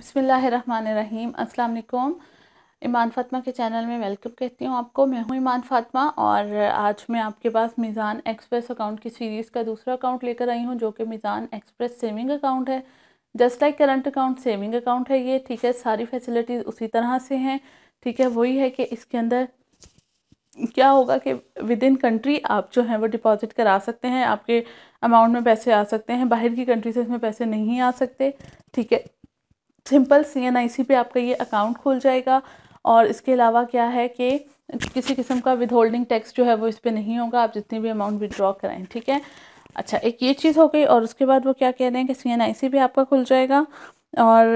बसमीम् अल्लाम ईमान फातमा के चैनल में वेलकम कहती हूँ आपको मैं हूँ ईमान फातमा और आज मैं आपके पास मिज़ान एक्सप्रेस अकाउंट की सीरीज़ का दूसरा अकाउंट लेकर आई हूँ जो कि मीज़ान एक्सप्रेस सेविंग अकाउंट है just like current account saving account है ये ठीक है सारी फैसिलिटीज़ उसी तरह से हैं ठीक है वही है कि इसके अंदर क्या होगा कि विद इन कंट्री आप जो हैं वो डिपॉजिट करा सकते हैं आपके अमाउंट में पैसे आ सकते हैं बाहर की कंट्री से इसमें पैसे नहीं आ सकते ठीक है सिंपल सी एन आई सी पे आपका ये अकाउंट खुल जाएगा और इसके अलावा क्या है कि किसी किस्म का विद होल्डिंग टैक्स जो है वो इस पर नहीं होगा आप जितनी भी अमाउंट विदड्रॉ कराएं ठीक है अच्छा एक ये चीज़ हो गई और उसके बाद वो क्या कह रहे हैं कि सी एन आई सी भी आपका खुल जाएगा और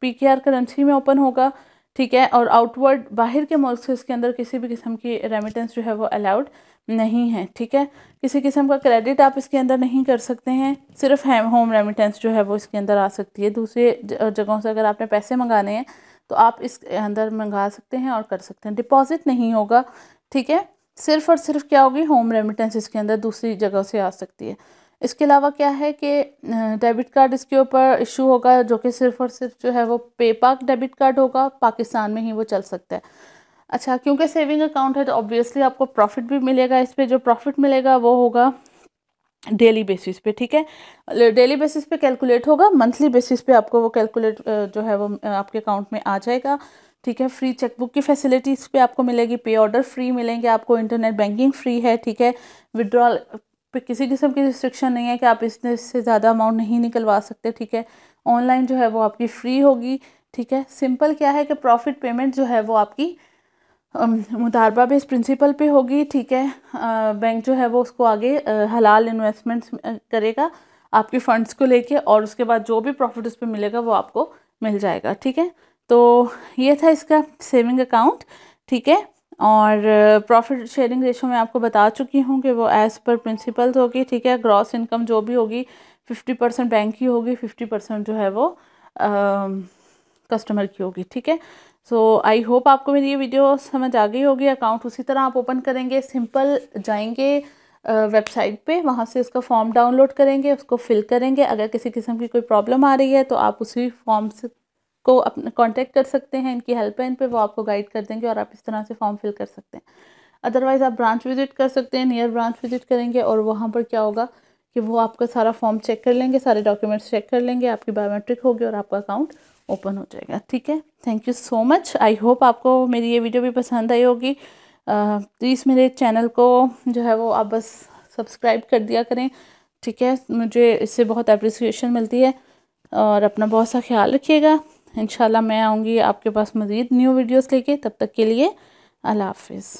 पी के आर करेंसी में ओपन होगा ठीक है और आउटवर्ड बाहर के मुल्क से इसके अंदर किसी भी किस्म की रेमिटेंस जो है वो अलाउड नहीं है ठीक है किसी किस्म का क्रेडिट आप इसके अंदर नहीं कर सकते हैं सिर्फ होम रेमिटेंस जो है वो इसके अंदर आ सकती है दूसरे जगहों से अगर आपने पैसे मंगाने हैं तो आप इसके अंदर मंगा सकते हैं और कर सकते हैं डिपॉजिट नहीं होगा ठीक है सिर्फ और सिर्फ क्या होगी होम रेमिटेंस इसके अंदर दूसरी जगह से आ सकती है इसके अलावा क्या है कि डेबिट कार्ड इसके ऊपर इशू होगा जो कि सिर्फ और सिर्फ जो है वो पेपाक डेबिट कार्ड होगा पाकिस्तान में ही वो चल सकता है अच्छा क्योंकि सेविंग अकाउंट है तो ऑब्वियसली आपको प्रॉफिट भी मिलेगा इस पर जो प्रॉफिट मिलेगा वो होगा डेली बेसिस पे ठीक है डेली बेसिस पे कैलकुलेट होगा मंथली बेसिस पे आपको वो कैलकुलेट जो है वो आपके अकाउंट में आ जाएगा ठीक है फ्री चेकबुक की फैसिलिटीज़ पे आपको मिलेगी पे ऑर्डर फ्री मिलेंगे आपको इंटरनेट बैंकिंग फ्री है ठीक है विड्रॉल पर किसी किस्म की रिस्ट्रिक्शन नहीं है कि आप इसने ज़्यादा अमाउंट नहीं निकलवा सकते ठीक है ऑनलाइन जो है वो आपकी फ्री होगी ठीक है सिंपल क्या है कि प्रॉफिट पेमेंट जो है वो आपकी मुतारबा बेस प्रिंसिपल पे होगी ठीक है आ, बैंक जो है वो उसको आगे आ, हलाल इन्वेस्टमेंट्स करेगा आपके फ़ंड्स को लेके और उसके बाद जो भी प्रॉफिट उस पर मिलेगा वो आपको मिल जाएगा ठीक है तो ये था इसका सेविंग अकाउंट ठीक है और प्रॉफिट शेयरिंग रेशो में आपको बता चुकी हूँ कि वो एज़ पर प्रिंसिपल्स होगी ठीक है ग्रॉस इनकम जो भी होगी फिफ्टी परसेंट बैंक की होगी फिफ्टी परसेंट जो है वो कस्टमर की होगी ठीक है सो आई होप आपको मेरी ये वीडियो समझ आ गई होगी अकाउंट उसी तरह आप ओपन करेंगे सिंपल जाएंगे वेबसाइट पे वहाँ से उसका फॉर्म डाउनलोड करेंगे उसको फिल करेंगे अगर किसी किस्म की कोई प्रॉब्लम आ रही है तो आप उसी फॉर्म से को अपना कॉन्टैक्ट कर सकते हैं इनकी हेल्पलाइन पे वो आपको गाइड कर देंगे और आप इस तरह से फॉर्म फिल कर सकते हैं अदरवाइज़ आप ब्रांच विज़िट कर सकते हैं नियर ब्रांच विज़िट करेंगे और वहाँ पर क्या होगा कि वो आपका सारा फॉर्म चेक कर लेंगे सारे डॉक्यूमेंट्स चेक कर लेंगे आपकी बायोमेट्रिक होगी और आपका अकाउंट ओपन हो जाएगा ठीक है thank you so much I hope आपको मेरी ये वीडियो भी पसंद आई होगी प्लीज़ मेरे चैनल को जो है वो आप बस सब्सक्राइब कर दिया करें ठीक है मुझे इससे बहुत अप्रिसिएशन मिलती है और अपना बहुत सा ख्याल रखिएगा इन मैं आऊँगी आपके पास मज़ीद न्यू वीडियोस लेके तब तक के लिए अल्लाह हाफिज़